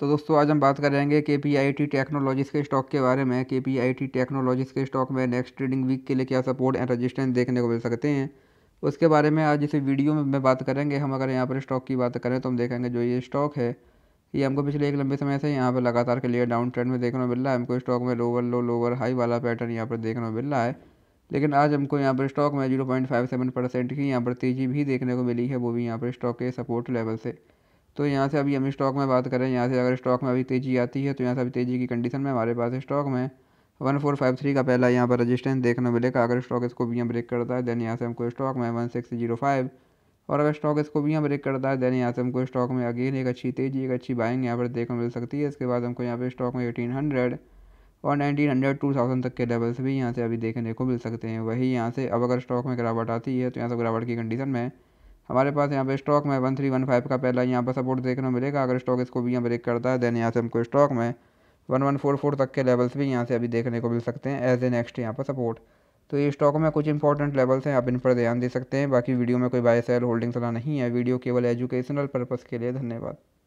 तो दोस्तों आज हम बात करेंगे के पी आई टी टेक्नोलॉजीज़ के स्टॉक के बारे में के पी आई टी टेक्नोलॉजीज़ के स्टॉक में नेक्स्ट ट्रेडिंग वीक के लिए क्या सपोर्ट एंड रजिस्टेंस देखने को मिल सकते हैं उसके बारे में आज इस वीडियो में मैं बात करेंगे हम अगर यहाँ पर स्टॉक की बात करें तो हम देखेंगे जो ये स्टॉक है ये हमको पिछले एक लंबे समय से यहाँ पर लगातार के लिए डाउन ट्रेंड में देखने को मिल रहा है हमको स्टॉक में लोअर लो लोअर हाई वाला पैटर्न यहाँ पर देखने को मिल रहा है लेकिन आज हमको यहाँ पर स्टॉक में zero point five seven percent की यहाँ पर तेज़ी भी देखने को मिली है वो भी यहाँ पर स्टॉक के सपोर्ट लेवल से तो यहाँ से अभी हम स्टॉक में बात करें यहाँ से अगर स्टॉक में अभी तेज़ी आती है तो यहाँ से अभी तेज़ी की कंडीशन में हमारे पास स्टॉक में वन फोर फाइव थ्री का पहला यहाँ पर रजिस्टेंस देखने मिलेगा अगर स्टॉक इसको भी यहाँ ब्रेक करता है देन यहाँ से हमको स्टॉक में वन सिक्स जीरो फाइव और अगर स्टॉक इसको भी यहाँ ब्रेक करता है देन यहाँ से हमको स्टॉक में अगेन एक अच्छी तेज़ी एक अच्छी बाइंग यहाँ पर देखने मिल सकती है इसके बाद हमको यहाँ पर स्टॉक में एटीन हंड्रेड और नाइनटीन हंड्रेड टू थाउजेंड तक के लेवल्स भी यहाँ से अभी देखने को मिल सकते हैं वही यहाँ से अब अगर स्टॉक में गिरावट आती है तो यहाँ से गिरावट की कंडीशन में हमारे पास यहाँ पे स्टॉक में वन थ्री वन फाइव का पहला यहाँ पर सपोर्ट देखने को मिलेगा अगर स्टॉक इसको भी यहाँ ब्रेक करता है देन यहाँ से हमको स्टॉक में वन वन फोर फोर तक के लेवल्स भी यहाँ से अभी देखने को मिल सकते हैं एज ए नेक्स्ट यहाँ पर सपोर्ट तो ये स्टॉक में कुछ इंपॉर्टेंट लेवल्स हैं आप इन पर ध्यान दे सकते हैं बाकी वीडियो में कोई बाय सेल होल्डिंग सलाह नहीं है वीडियो केवल एजुकेशनल पर्पज़ के लिए धन्यवाद